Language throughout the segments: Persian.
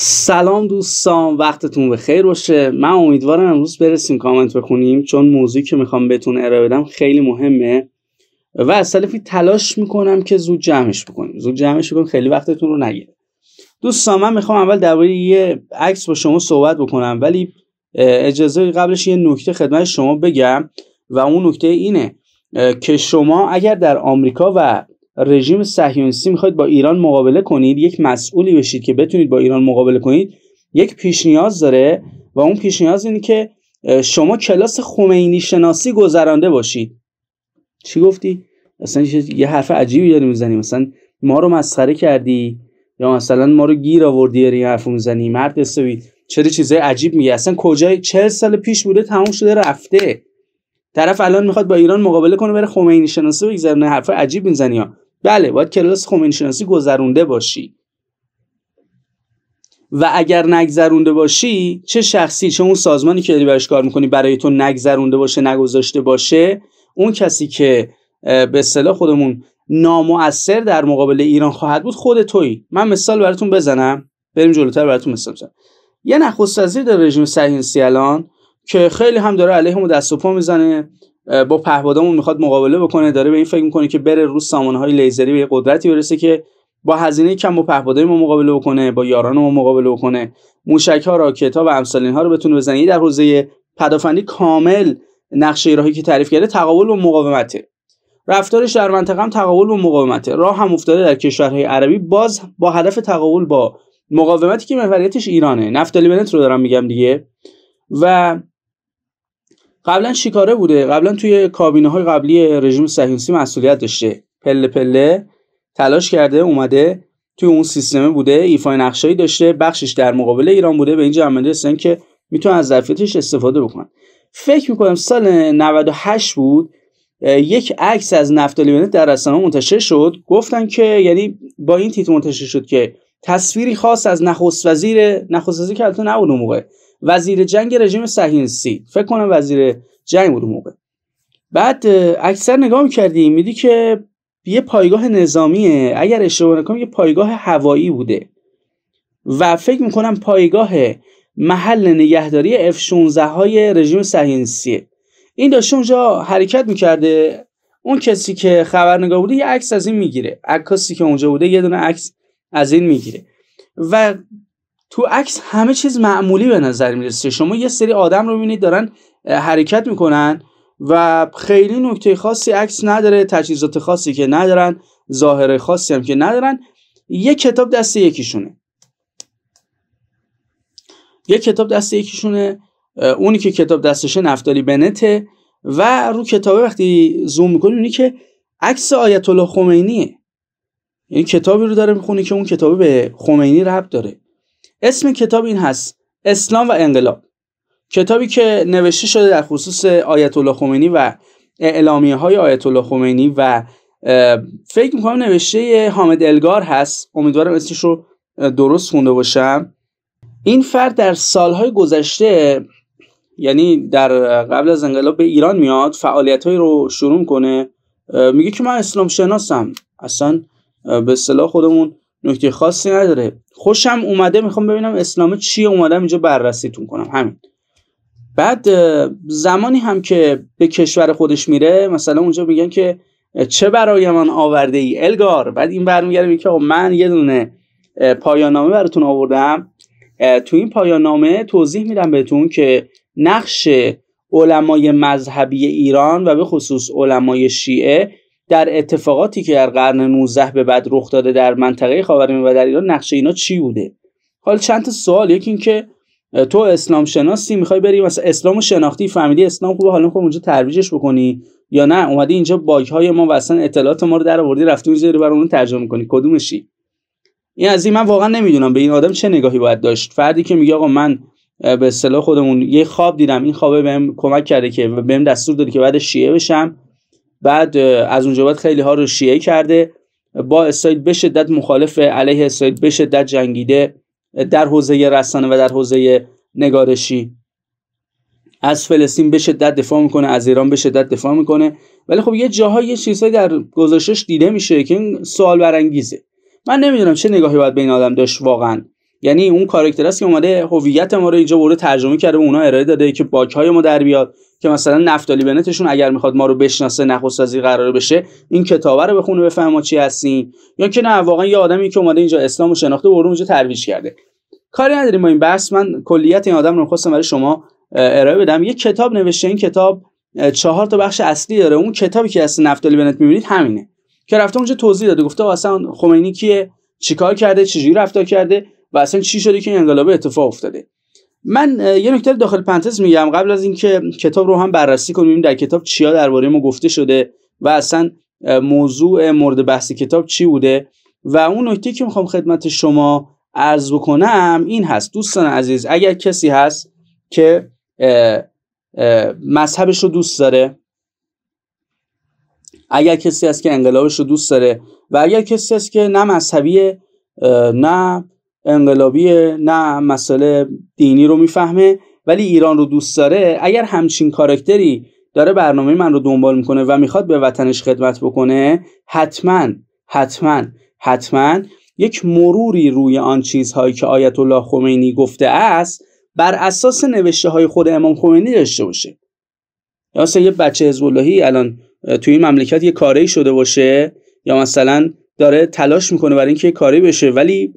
سلام دوستان وقتتون به خیر باشه من امیدوارم امروز برسیم کامنت بخونیم چون موضوعی که میخوام بهتون ارائه بدم خیلی مهمه و از طرفی تلاش میکنم که زود جمعش بکنیم زود جمعش بکنیم خیلی وقتتون رو نگیره دوستان من میخوام اول درباره یه عکس با شما صحبت بکنم ولی اجازه قبلش یه نکته خدمت شما بگم و اون نکته اینه که شما اگر در آمریکا و رژیم صهیونیستی میخواید با ایران مقابله کنید یک مسئولی بشید که بتونید با ایران مقابله کنید یک پیش نیاز داره و اون پیش نیاز اینه که شما کلاس خمینی شناسی گذرانده باشید چی گفتی اصلا یه حرف عجیبی داری میزنی مثلا ما رو مسخره کردی یا مثلا ما رو گیر آوردی یا حرف میزنی مرد حسابی چرا چیزای عجیب میگه اصلا کجای چهل سال پیش بوده تموم شده رفته طرف الان میخواد با ایران مقابله کنه بره خمینی شناسی بگذره حرف عجیب میزنی ها بله باید کلاس خمینی شناسی گذرونده باشی و اگر نگذرونده باشی چه شخصی چه اون سازمانی که داری براش کار میکنی برای تو نگذرونده باشه نگذاشته باشه اون کسی که به صلاح خودمون نامؤثر در مقابل ایران خواهد بود خود تویی من مثال براتون بزنم بریم جلوتر براتون مثال بزنم یه نخست وزیر در رژیم صهیونیستی الان که خیلی هم داره علیهم دست و پا میزنه با پهپادامون میخواد مقابله بکنه داره به این فکر میکنه که بره رو سامانه های لیزری به قدرتی برسه که با هزینه کم با پهپادای ما مقابله بکنه با یاران ما مقابله بکنه موشک ها را کتاب و امثال ها رو بتونه بزنه در حوزه پدافندی کامل نقشه راهی که تعریف کرده تقابل و مقاومته رفتارش در منطقه هم تقابل و مقاومته راه هم افتاده در کشورهای عربی باز با هدف تقابل با مقاومتی که محوریتش ایرانه نفتالی بنت رو دارم میگم دیگه و قبلا شکاره بوده قبلا توی کابینه های قبلی رژیم صهیونیستی مسئولیت داشته پله پله تلاش کرده اومده توی اون سیستم بوده ایفای نقشایی داشته بخشش در مقابل ایران بوده به اینجا عمل که میتونن از ظرفیتش استفاده بکنن فکر میکنم سال 98 بود یک عکس از نفتالی بنت در رسانه منتشر شد گفتن که یعنی با این تیتر منتشر شد که تصویری خاص از نخست وزیر نخست وزیر که البته نبود اون موقع وزیر جنگ رژیم صهیونیستی فکر کنم وزیر جنگ بود موقع بعد اکثر نگاه میکردیم میدی که یه پایگاه نظامیه اگر اشتباه نکنم یه پایگاه هوایی بوده و فکر میکنم پایگاه محل نگهداری اف 16 های رژیم سهینسیه این داشته اونجا حرکت میکرده اون کسی که خبرنگار بوده یه عکس از این میگیره عکاسی که اونجا بوده یه دونه عکس از این میگیره و تو عکس همه چیز معمولی به نظر میرسه شما یه سری آدم رو میبینید دارن حرکت میکنن و خیلی نکته خاصی عکس نداره تجهیزات خاصی که ندارن ظاهر خاصی هم که ندارن یه کتاب دست یکیشونه یه کتاب دست یکیشونه اونی که کتاب دستشه نفتالی بنته و رو کتابه وقتی زوم میکنی اونی که عکس آیت الله خمینیه این یعنی کتابی رو داره میخونه که اون کتاب به خمینی ربط داره اسم کتاب این هست اسلام و انقلاب کتابی که نوشته شده در خصوص آیت الله خمینی و اعلامیه های آیت الله خمینی و فکر میکنم نوشته حامد الگار هست امیدوارم اسمش رو درست خونده باشم این فرد در سالهای گذشته یعنی در قبل از انقلاب به ایران میاد فعالیت رو شروع کنه میگه که من اسلام شناسم اصلا به صلاح خودمون نکته خاصی نداره خوشم اومده میخوام ببینم اسلامه چی اومدم اینجا بررسیتون کنم همین بعد زمانی هم که به کشور خودش میره مثلا اونجا میگن که چه برای من آورده ای الگار بعد این برمیگرده میگه که خب من یه دونه پایان نامه براتون آوردم تو این پایان نامه توضیح میدم بهتون که نقش علمای مذهبی ایران و به خصوص علمای شیعه در اتفاقاتی که در قرن 19 به بعد رخ داده در منطقه خاورمیانه و در ایران نقش اینا چی بوده حال چند تا سوال یکی که تو اسلام شناسی میخوای بری مثلا اسلام شناختی فامیلی اسلام خوبه حالا خوب اونجا ترویجش بکنی یا نه اومدی اینجا باگ های ما و اصلا اطلاعات ما رو در آوردی رفتی اونجا رو برامون ترجمه میکنی کدومشی این از این من واقعا نمیدونم به این آدم چه نگاهی باید داشت فردی که میگه آقا من به اصطلاح خودمون یه خواب دیدم این خوابه بهم کمک کرده که بهم دستور داده که بعد شیعه بشم بعد از اونجا بعد خیلی ها رو شیعه کرده با اسرائیل به شدت مخالف علیه اسرائیل به شدت جنگیده در حوزه رسانه و در حوزه نگارشی از فلسطین به شدت دفاع میکنه از ایران به شدت دفاع میکنه ولی خب یه جاهایی یه چیزهایی در گزارشش دیده میشه که این سوال برانگیزه من نمیدونم چه نگاهی باید به این آدم داشت واقعا یعنی اون کاراکتر است که اومده هویت ما رو اینجا برده ترجمه کرده و اونا ارائه داده که باک های ما در بیاد که مثلا نفتالی بنتشون اگر میخواد ما رو بشناسه نخست قراره قرار بشه این کتابه رو بخونه بفهم ما چی هستیم یا که نه واقعا یه آدمی که اومده اینجا اسلامو شناخته و اونجا ترویج کرده کاری نداریم با این بس من کلیت این آدم رو خواستم برای شما ارائه بدم یه کتاب نوشته این کتاب چهار تا بخش اصلی داره اون کتابی که هست نفتالی بنت میبینید همینه که رفته اونجا توضیح داده گفته اصلا خمینی کیه چیکار کرده چجوری رفتار کرده و اصلا چی شده که این انقلاب اتفاق افتاده من یه نکته داخل پنتز میگم قبل از اینکه کتاب رو هم بررسی کنیم در کتاب چیا درباره ما گفته شده و اصلا موضوع مورد بحث کتاب چی بوده و اون نکته که میخوام خدمت شما عرض بکنم این هست دوستان عزیز اگر کسی هست که مذهبش رو دوست داره اگر کسی هست که انقلابش رو دوست داره و اگر کسی هست که نه مذهبیه نه انقلابیه نه مسئله دینی رو میفهمه ولی ایران رو دوست داره اگر همچین کارکتری داره برنامه من رو دنبال میکنه و میخواد به وطنش خدمت بکنه حتما حتما حتما یک مروری روی آن چیزهایی که آیت الله خمینی گفته است بر اساس نوشته های خود امام خمینی داشته باشه یا مثلا یه بچه حزب الان توی این مملکت یه کاری شده باشه یا مثلا داره تلاش میکنه برای اینکه کاری بشه ولی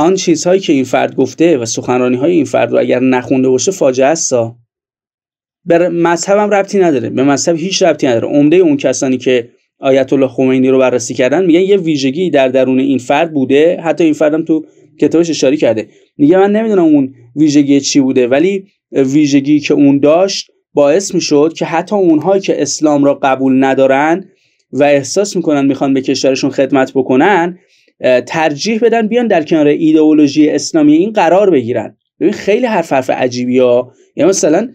آن چیزهایی که این فرد گفته و سخنرانی های این فرد رو اگر نخونده باشه فاجعه است به مذهبم ربطی نداره به مذهب هیچ ربطی نداره عمده اون کسانی که آیت الله خمینی رو بررسی کردن میگن یه ویژگی در درون این فرد بوده حتی این فردم تو کتابش اشاره کرده میگه من نمیدونم اون ویژگی چی بوده ولی ویژگی که اون داشت باعث میشد که حتی اونهایی که اسلام را قبول ندارن و احساس میکنن میخوان به کشورشون خدمت بکنن ترجیح بدن بیان در کنار ایدئولوژی اسلامی این قرار بگیرن ببین خیلی حرف حرف عجیبی ها یعنی مثلا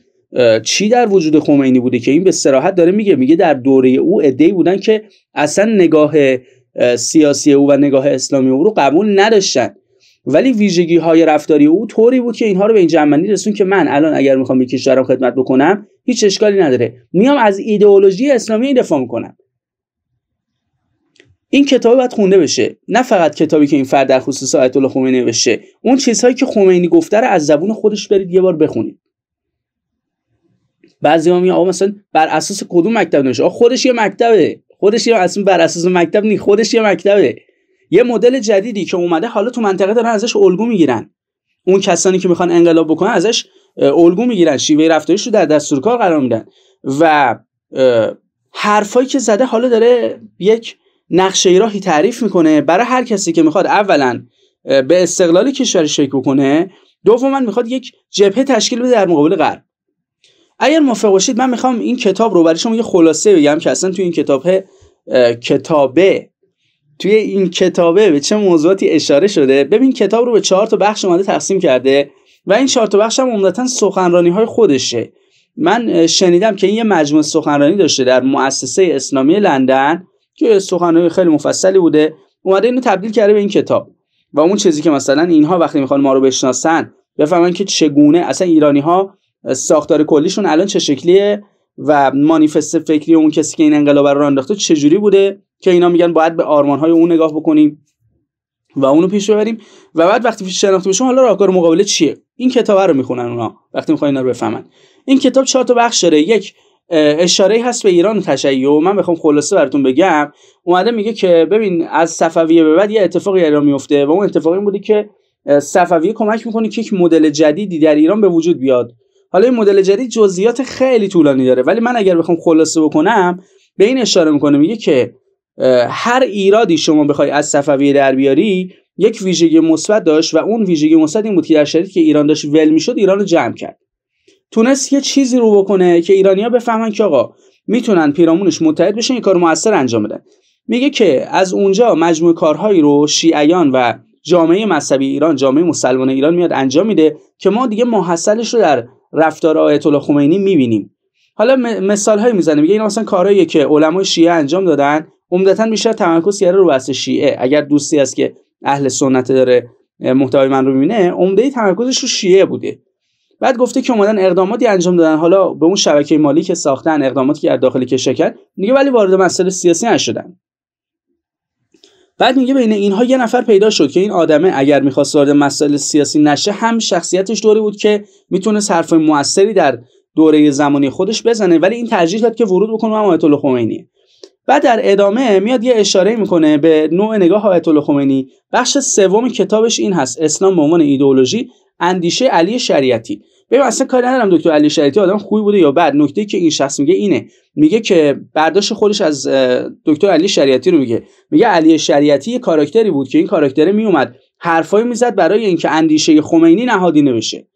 چی در وجود خمینی بوده که این به سراحت داره میگه میگه در دوره او ادهی بودن که اصلا نگاه سیاسی او و نگاه اسلامی او رو قبول نداشتن ولی ویژگی های رفتاری او طوری بود که اینها رو به این جنبندی رسون که من الان اگر میخوام به کشورم خدمت بکنم هیچ اشکالی نداره میام از ایدئولوژی اسلامی دفاع میکنم این کتاب باید خونده بشه نه فقط کتابی که این فرد در خصوص آیت الله خمینی نوشته اون چیزهایی که خمینی گفته رو از زبون خودش برید یه بار بخونید بعضی ها میگن مثلا بر اساس کدوم مکتب نوشته آقا خودش یه مکتبه خودش یه اصلا بر اساس مکتب نی خودش یه مکتبه یه مدل جدیدی که اومده حالا تو منطقه دارن ازش الگو میگیرن اون کسانی که میخوان انقلاب بکنن ازش الگو میگیرن شیوه رفتارش رو در دستور کار قرار میدن و حرفایی که زده حالا داره یک نقشه راهی تعریف میکنه برای هر کسی که میخواد اولا به استقلال کشور شکل بکنه دوما میخواد یک جبهه تشکیل بده در مقابل غرب اگر موافق باشید من میخوام این کتاب رو برای شما یه خلاصه بگم که اصلا توی این کتابه کتابه توی این کتابه به چه موضوعاتی اشاره شده ببین کتاب رو به چهار تا بخش اومده تقسیم کرده و این چهار تا بخش هم عمدتا سخنرانی های خودشه من شنیدم که این یه مجموعه سخنرانی داشته در مؤسسه اسلامی لندن که سخنرانی خیلی مفصلی بوده اومده اینو تبدیل کرده به این کتاب و اون چیزی که مثلا اینها وقتی میخوان ما رو بشناسن بفهمن که چگونه اصلا ایرانی ها ساختار کلیشون الان چه شکلیه و مانیفست فکری اون کسی که این انقلاب رو چه چجوری بوده که اینا میگن باید به آرمانهای اون نگاه بکنیم و اونو پیش ببریم و بعد وقتی شناخته بشه حالا راهکار مقابله چیه این کتاب رو میخونن اونا وقتی میخوان اینا رو بفهمن این کتاب چهار تا بخش داره یک اشاره هست به ایران تشیع و من میخوام خلاصه براتون بگم اومده میگه که ببین از صفویه به بعد یه اتفاقی ایران میفته و اون اتفاق این بوده که صفویه کمک میکنه که یک مدل جدیدی در ایران به وجود بیاد حالا این مدل جدید جزئیات خیلی طولانی داره ولی من اگر بخوام خلاصه بکنم به این اشاره میکنه میگه که هر ایرادی شما بخوای از صفویه در بیاری یک ویژگی مثبت داشت و اون ویژگی مثبت این بود که در که ایران داشت ول میشد ایران رو جمع کرد تونست یه چیزی رو بکنه که ایرانیا بفهمن که آقا میتونن پیرامونش متحد بشن این کار موثر انجام بدن میگه که از اونجا مجموع کارهایی رو شیعیان و جامعه مذهبی ایران جامعه مسلمان ایران میاد انجام میده که ما دیگه محصلش رو در رفتار آیت الله خمینی میبینیم حالا مثال هایی میزنه میگه این اصلا کارهایی که علمای شیعه انجام دادن عمدتا بیشتر تمرکز گره رو بحث شیعه اگر دوستی است که اهل سنت داره محتوای من رو میبینه عمده تمرکزش رو شیعه بوده بعد گفته که اومدن اقداماتی انجام دادن حالا به اون شبکه مالی که ساختن اقداماتی که در داخل کشور کرد میگه ولی وارد مسئله سیاسی نشدن بعد میگه بین اینها یه نفر پیدا شد که این آدمه اگر میخواست وارد مسئله سیاسی نشه هم شخصیتش دوری بود که میتونست حرف موثری در دوره زمانی خودش بزنه ولی این ترجیح داد که ورود بکنه هم آیت الله خمینی بعد در ادامه میاد یه اشاره میکنه به نوع نگاه آیت الله خمینی بخش سوم کتابش این هست اسلام به عنوان ایدئولوژی اندیشه علی شریعتی ببین اصلا کاری ندارم دکتر علی شریعتی آدم خوبی بوده یا بد نکته که این شخص میگه اینه میگه که برداشت خودش از دکتر علی شریعتی رو میگه میگه علی شریعتی یه کاراکتری بود که این کاراکتره میومد حرفایی میزد برای اینکه اندیشه خمینی نهادینه بشه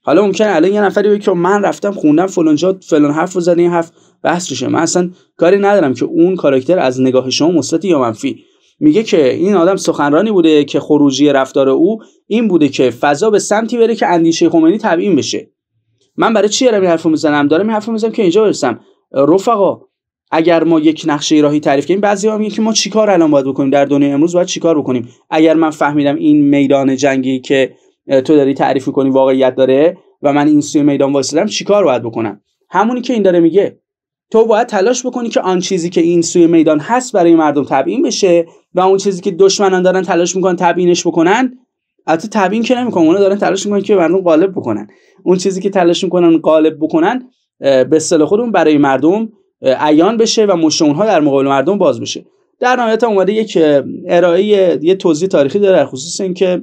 حالا ممکن الان یه نفری بگه که من رفتم خوندم فلان جا فلان حرف رو زدن این حرف بحث میشه من اصلا کاری ندارم که اون کاراکتر از نگاه شما مثبت یا منفی میگه که این آدم سخنرانی بوده که خروجی رفتار او این بوده که فضا به سمتی بره که اندیشه خمینی تبیین بشه من برای چی دارم این حرفو میزنم دارم این حرفو میزنم که اینجا برسم رفقا اگر ما یک نقشه راهی تعریف کنیم بعضی‌ها میگن که ما چیکار الان باید بکنیم در دنیای امروز باید چیکار بکنیم اگر من فهمیدم این میدان جنگی که تو داری تعریف میکنی واقعیت داره و من این سوی میدان واسدم چیکار باید بکنم همونی که این داره میگه تو باید تلاش بکنی که آن چیزی که این سوی میدان هست برای مردم تبیین بشه و اون چیزی که دشمنان دارن تلاش میکنن تبیینش بکنن البته تبیین که نمیکنن اونا دارن تلاش میکنن که مردم غالب بکنن اون چیزی که تلاش میکنن غالب بکنن به اصطلاح خودمون برای مردم عیان بشه و مش اونها در مقابل مردم باز بشه در نهایت اومده یک ارائه یه توضیح تاریخی داره در خصوص اینکه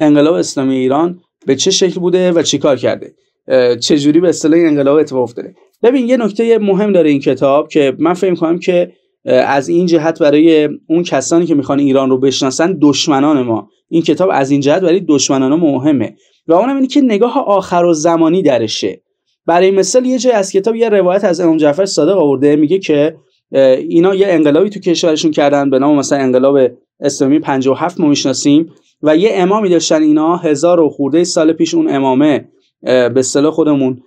انقلاب اسلامی ایران به چه شکل بوده و چیکار کرده چجوری به اصطلاح انقلاب اتفاق افتاده ببین یه نکته مهم داره این کتاب که من فکر کنم که از این جهت برای اون کسانی که میخوان ایران رو بشناسن دشمنان ما این کتاب از این جهت برای دشمنان ما مهمه و اونم اینه که نگاه آخر و زمانی درشه برای مثال یه جای از کتاب یه روایت از امام جعفر صادق آورده میگه که اینا یه انقلابی تو کشورشون کردن به نام مثلا انقلاب اسلامی 57 ما میشناسیم و یه امامی داشتن اینا هزار و خورده سال پیش اون امامه به صلاح خودمون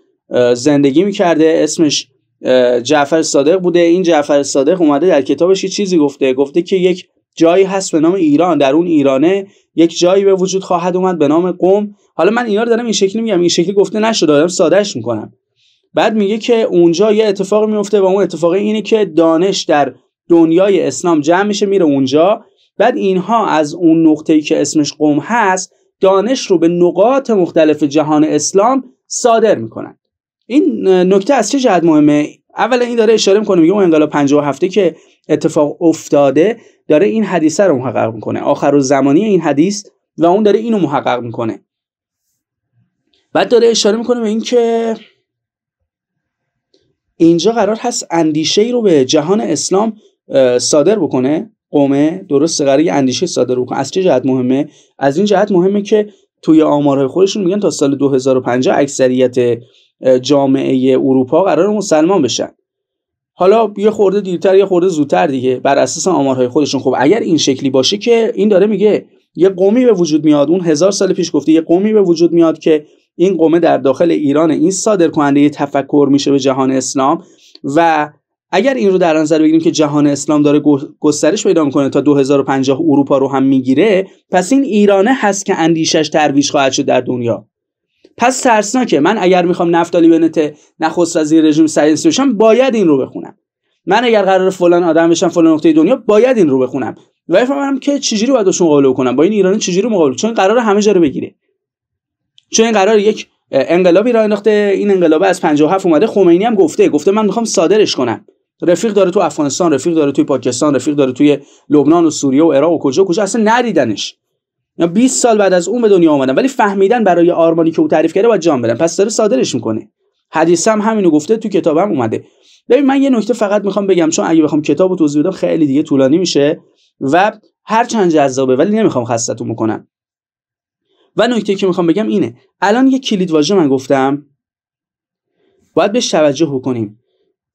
زندگی میکرده اسمش جعفر صادق بوده این جعفر صادق اومده در کتابش یه چیزی گفته گفته که یک جایی هست به نام ایران در اون ایرانه یک جایی به وجود خواهد اومد به نام قوم حالا من اینا رو دارم این شکلی میگم این شکلی گفته نشد دارم سادهش میکنم بعد میگه که اونجا یه اتفاق میفته و اون اتفاق اینه که دانش در دنیای اسلام جمع میشه میره اونجا بعد اینها از اون نقطه‌ای که اسمش قوم هست دانش رو به نقاط مختلف جهان اسلام صادر میکنن این نکته از چه جهت مهمه اولا این داره اشاره میکنه میگه اون انقلاب 57 که اتفاق افتاده داره این حدیثه رو محقق میکنه آخر و زمانی این حدیث و اون داره اینو محقق میکنه بعد داره اشاره میکنه به اینکه اینجا قرار هست اندیشه ای رو به جهان اسلام صادر بکنه قومه درست قرار یه اندیشه صادر بکنه از چه جهت مهمه از این جهت مهمه که توی آمارهای خودشون میگن تا سال 2050 اکثریت جامعه اروپا قرار مسلمان بشن حالا یه خورده دیرتر یه خورده زودتر دیگه بر اساس آمارهای خودشون خب اگر این شکلی باشه که این داره میگه یه قومی به وجود میاد اون هزار سال پیش گفته یه قومی به وجود میاد که این قومه در داخل ایران این صادر کننده تفکر میشه به جهان اسلام و اگر این رو در نظر بگیریم که جهان اسلام داره گسترش پیدا میکنه تا 2050 اروپا رو هم میگیره پس این ایرانه هست که اندیشش ترویج خواهد شد در دنیا پس ترسناکه من اگر میخوام نفتالی بنت نخست وزیر رژیم صهیونیستی بشم باید این رو بخونم من اگر قرار فلان آدم بشم فلان نقطه دنیا باید این رو بخونم و بفهمم که چجوری باید باشون مقابله کنم با این ایرانی چجوری مقابله چون قرار همه جا رو بگیره چون این قرار یک انقلابی راه انداخته این انقلاب از 57 اومده خمینی هم گفته گفته من میخوام صادرش کنم رفیق داره تو افغانستان رفیق داره توی پاکستان رفیق داره توی لبنان و سوریه و عراق و کجا کجا اصلا نریدنش یا 20 سال بعد از اون به دنیا اومدن ولی فهمیدن برای آرمانی که او تعریف کرده باید جان بدن پس داره صادرش میکنه حدیث هم همینو گفته تو کتابم اومده ببین من یه نکته فقط میخوام بگم چون اگه بخوام کتابو توضیح بدم خیلی دیگه طولانی میشه و هر چند جذابه ولی نمیخوام خستتون بکنم و نکته که میخوام بگم اینه الان یه کلید واژه من گفتم باید به توجه کنیم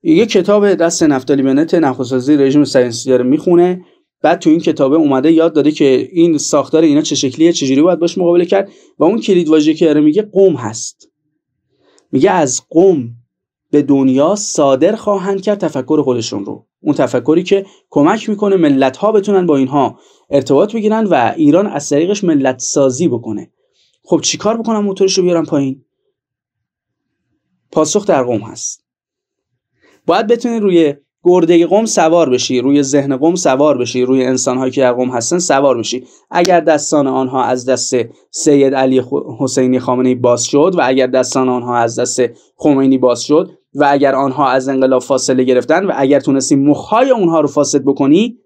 یه کتاب دست نفتالی بنت نخوسازی رژیم سرینسی میخونه بعد تو این کتابه اومده یاد داده که این ساختار اینا چه شکلیه چجوری باید باش مقابله کرد و اون کلید واژه که داره میگه قوم هست میگه از قوم به دنیا صادر خواهند کرد تفکر خودشون رو اون تفکری که کمک میکنه ملت ها بتونن با اینها ارتباط بگیرن و ایران از طریقش ملت سازی بکنه خب چیکار بکنم موتورش رو بیارم پایین پاسخ در قوم هست باید بتونید روی گرده قوم سوار بشی روی ذهن قوم سوار بشی روی هایی که در قوم هستن سوار بشی اگر دستان آنها از دست سید علی حسینی خامنه باز شد و اگر دستان آنها از دست خمینی باز شد و اگر آنها از انقلاب فاصله گرفتن و اگر تونستی مخهای اونها رو فاسد بکنی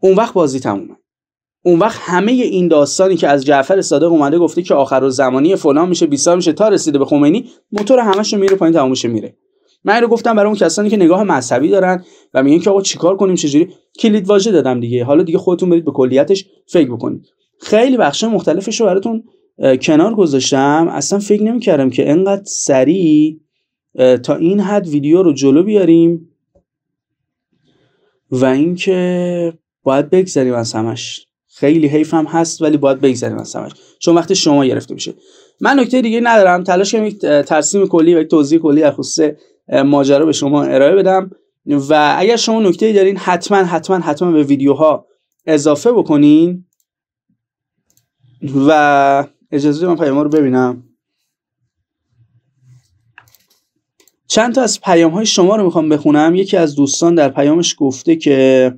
اون وقت بازی تمومه اون وقت همه این داستانی که از جعفر صادق اومده گفته که آخر زمانی فلان میشه بیسا میشه تا رسیده به خمینی موتور همش رو میره پایین تموم میره من رو گفتم برای اون کسانی که نگاه مذهبی دارن و میگن که آقا چیکار کنیم چجوری کلید واژه دادم دیگه حالا دیگه خودتون برید به کلیتش فکر بکنید خیلی بخش مختلفش رو براتون کنار گذاشتم اصلا فکر نمیکردم که انقدر سریع تا این حد ویدیو رو جلو بیاریم و اینکه باید بگذریم از همش خیلی حیف هم هست ولی باید بگذریم از همش چون وقتی شما گرفته میشه من نکته دیگه ندارم تلاش کنم یک ترسیم کلی و یک توضیح کلی در خصوص ماجرا به شما ارائه بدم و اگر شما نکته دارین حتما حتما حتما به ویدیوها اضافه بکنین و اجازه من پیام رو ببینم چند تا از پیام های شما رو میخوام بخونم یکی از دوستان در پیامش گفته که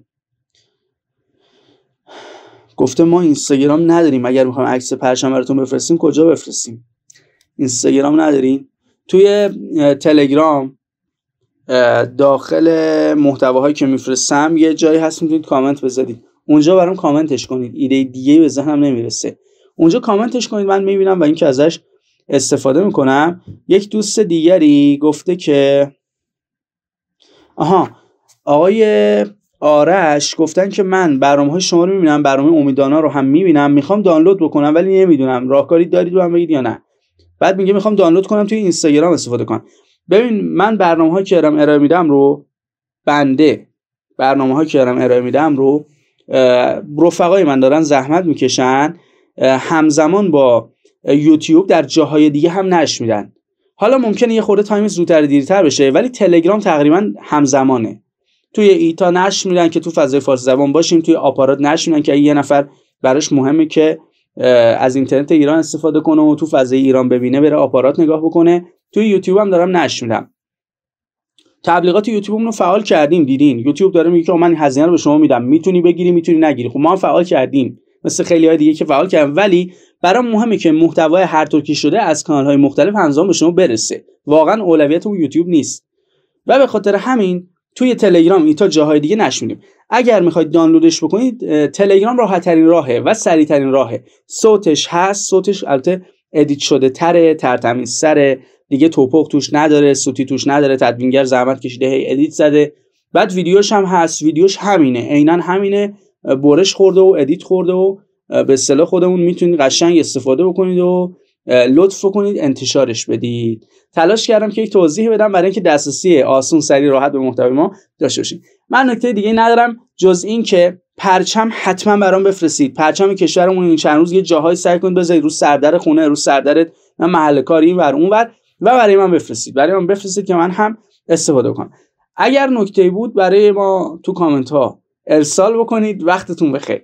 گفته ما اینستاگرام نداریم اگر میخوام عکس پرچم براتون بفرستیم کجا بفرستیم اینستاگرام نداریم توی تلگرام داخل محتواهایی که میفرستم یه جایی هست میتونید کامنت بذارید اونجا برام کامنتش کنید ایده دیگه به ذهنم نمیرسه اونجا کامنتش کنید من میبینم و اینکه ازش استفاده میکنم یک دوست دیگری گفته که آها آقای آرش گفتن که من برنامه های شما رو میبینم برنامه امیدانا رو هم میبینم میخوام دانلود بکنم ولی نمیدونم راهکاری دارید و هم بگید یا نه بعد میگه میخوام دانلود کنم توی اینستاگرام استفاده کنم ببین من برنامه که ارم ارائه میدم رو بنده برنامه که دارم ارائه میدم رو رفقای من دارن زحمت میکشن همزمان با یوتیوب در جاهای دیگه هم نش میدن حالا ممکنه یه خورده تایم زودتر دیرتر بشه ولی تلگرام تقریبا همزمانه توی ایتا نش میدن که تو فضای فارسی زبان باشیم توی آپارات نش میدن که یه نفر براش مهمه که از اینترنت ایران استفاده کنه و تو فضای ایران ببینه بره آپارات نگاه بکنه توی یوتیوب هم دارم نشر میدم تبلیغات یوتیوب رو فعال کردیم دیدین یوتیوب داره میگه که من هزینه رو به شما میدم میتونی بگیری میتونی نگیری خب ما هم فعال کردیم مثل خیلی های دیگه که فعال کردن ولی برای مهمه که محتوای هر طور که شده از کانال های مختلف همزمان به شما برسه واقعا اولویت اون یوتیوب نیست و به خاطر همین توی تلگرام تا جاهای دیگه نشونیم اگر میخواید دانلودش بکنید تلگرام راحتترین راهه و سریعترین راهه صوتش هست صوتش البته ادیت شده تره ترتمیز سره دیگه توپق توش نداره سوتی توش نداره تدوینگر زحمت کشیده هی ادیت زده بعد ویدیوش هم هست ویدیوش همینه عینا همینه برش خورده و ادیت خورده و به اصطلاح خودمون میتونید قشنگ استفاده بکنید و لطف کنید انتشارش بدید تلاش کردم که یک توضیح بدم برای اینکه دسترسی آسون سریع راحت به محتوای ما داشته باشید من نکته دیگه ندارم جز این که پرچم حتما برام بفرستید پرچم کشورمون این چند روز یه جاهای سر کنید بذارید رو سردر خونه رو سردرت و محل کاری این ور اون ور و برای من بفرستید برای من بفرستید که من هم استفاده کنم اگر نکته بود برای ما تو کامنت ها ارسال بکنید وقتتون بخیر